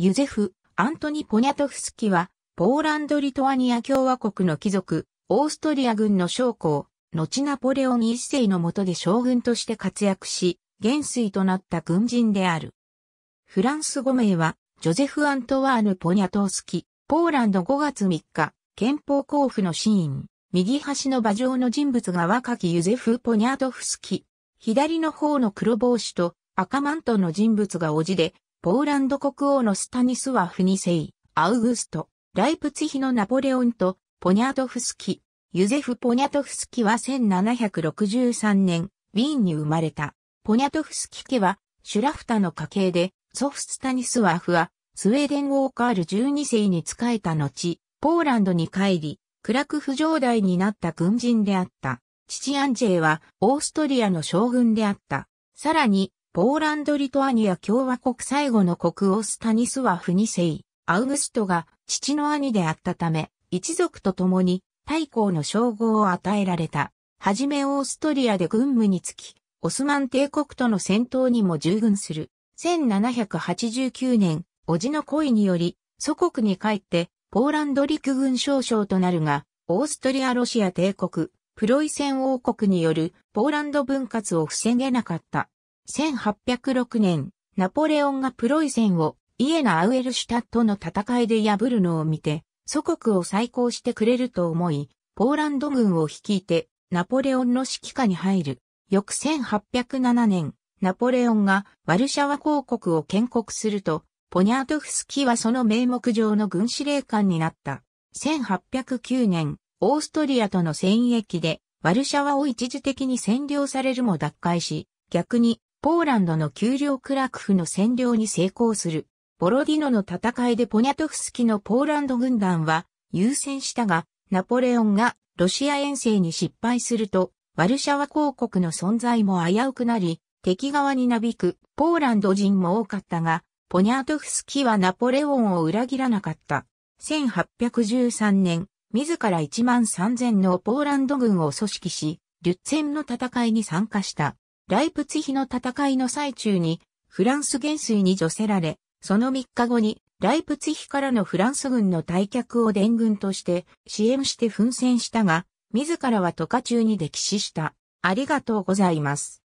ユゼフ・アントニ・ポニャトフスキは、ポーランド・リトアニア共和国の貴族、オーストリア軍の将校、後ナポレオン一世の下で将軍として活躍し、元帥となった軍人である。フランス語名は、ジョゼフ・アントワーヌ・ポニャトフスキ、ポーランド5月3日、憲法交付のシーン、右端の馬上の人物が若きユゼフ・ポニャトフスキ、左の方の黒帽子と赤マントの人物がおじで、ポーランド国王のスタニスワフ2世、アウグスト、ライプツヒのナポレオンと、ポニャトフスキ、ユゼフ・ポニャトフスキは1763年、ウィーンに生まれた。ポニャトフスキ家は、シュラフタの家系で、祖父スタニスワフは、スウェーデン王カール12世に仕えた後、ポーランドに帰り、クラクフ城代になった軍人であった。父アンジェイは、オーストリアの将軍であった。さらに、ポーランド・リトアニア共和国最後の国王スタニスワフ二世、アウグストが父の兄であったため、一族と共に大公の称号を与えられた。はじめオーストリアで軍務につき、オスマン帝国との戦闘にも従軍する。1789年、叔父の恋により、祖国に帰って、ポーランド陸軍少将となるが、オーストリア・ロシア帝国、プロイセン王国によるポーランド分割を防げなかった。1806年、ナポレオンがプロイセンをイエナ・アウエルシュタットの戦いで破るのを見て、祖国を再興してくれると思い、ポーランド軍を率いて、ナポレオンの指揮下に入る。翌1807年、ナポレオンがワルシャワ公国を建国すると、ポニャートフスキはその名目上の軍司令官になった。1809年、オーストリアとの戦役で、ワルシャワを一時的に占領されるも脱会し、逆にポーランドの丘陵クラクフの占領に成功する。ボロディノの戦いでポニャトフスキのポーランド軍団は優先したが、ナポレオンがロシア遠征に失敗すると、ワルシャワ公国の存在も危うくなり、敵側になびくポーランド人も多かったが、ポニャトフスキはナポレオンを裏切らなかった。1813年、自ら1万3000のポーランド軍を組織し、リュッツェンの戦いに参加した。ライプツヒの戦いの最中に、フランス元帥に除せられ、その3日後に、ライプツヒからのフランス軍の退却を伝軍として支援して奮戦したが、自らは渡河中に溺死した。ありがとうございます。